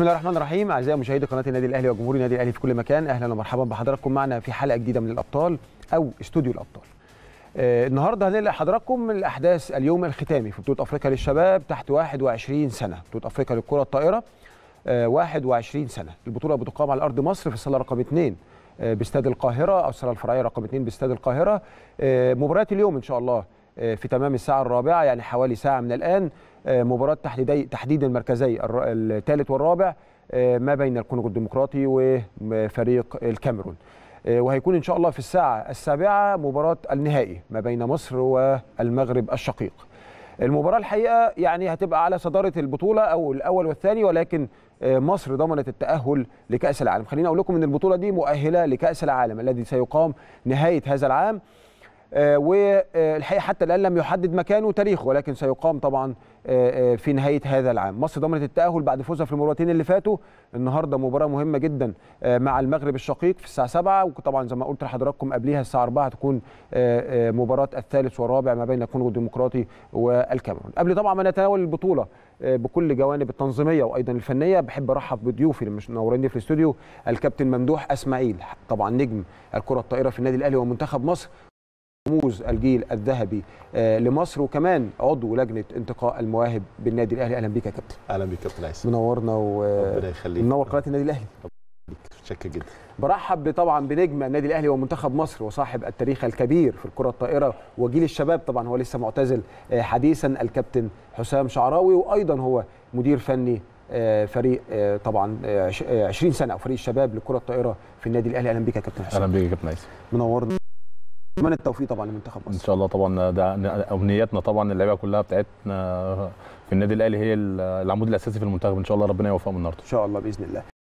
بسم الله الرحمن الرحيم اعزائي مشاهدي قناه النادي الاهلي وجمهور النادي الاهلي في كل مكان اهلا ومرحبا بحضراتكم معنا في حلقه جديده من الابطال او استوديو الابطال آه النهارده هنقل حضراتكم الاحداث اليوم الختامي في بطوله افريقيا للشباب تحت 21 سنه بطوله افريقيا للكره الطائره آه 21 سنه البطوله بتقام على ارض مصر في الصاله رقم 2 آه باستاد القاهره او الصاله الفرعيه رقم 2 باستاد القاهره آه مباريات اليوم ان شاء الله آه، في تمام الساعة الرابعة يعني حوالي ساعة من الآن آه، مباراة تحديدي تحديد المركزي الثالث والرابع آه، ما بين الكونغو الديمقراطي وفريق الكاميرون وهيكون إن شاء الله في الساعة السابعة مباراة النهائي ما بين مصر والمغرب الشقيق المباراة الحقيقة يعني هتبقى على صدارة البطولة أو الأول والثاني ولكن مصر ضمنت التأهل لكأس العالم خليني أقول لكم أن البطولة دي مؤهلة لكأس العالم الذي سيقام نهاية هذا العام آه، والحقيقه حتى الان لم يحدد مكانه تاريخه ولكن سيقام طبعا آه، آه، في نهايه هذا العام مصر ضمنت التاهل بعد فوزها في المباراتين اللي فاتوا النهارده مباراه مهمه جدا مع المغرب الشقيق في الساعه 7 وطبعا زي ما قلت لحضراتكم قبليها الساعه 4 هتكون مباراه الثالث والرابع ما بين الكونغو الديمقراطي والكاميرون قبل طبعا ما نتناول البطوله بكل جوانب التنظيميه وايضا الفنيه بحب ارحب بضيوفي اللي مش منورني في الاستوديو الكابتن ممدوح اسماعيل طبعا نجم الكره الطائره في النادي الاهلي ومنتخب مصر رموز الجيل الذهبي آه، لمصر وكمان عضو لجنه انتقاء المواهب بالنادي الاهلي اهلا بيك يا كابتن اهلا بيك يا كابتن عيسى منورنا منور قناه النادي الاهلي متشكر جدا برحب طبعا بنجم النادي الاهلي ومنتخب مصر وصاحب التاريخ الكبير في الكره الطائره وجيل الشباب طبعا هو لسه معتزل آه، حديثا الكابتن حسام شعراوي وايضا هو مدير فني آه، فريق طبعا 20 سنه او فريق الشباب لكره الطائره في النادي الاهلي اهلا بيك يا كابتن حسام اهلا بيك يا كابتن منورنا اتمنى التوفيق طبعا لمنتخب مصر ان شاء الله طبعا ده امنياتنا طبعا اللعيبه كلها بتاعتنا في النادي الاهلي هي العمود الاساسي في المنتخب ان شاء الله ربنا يوفقهم النهارده ان شاء الله باذن الله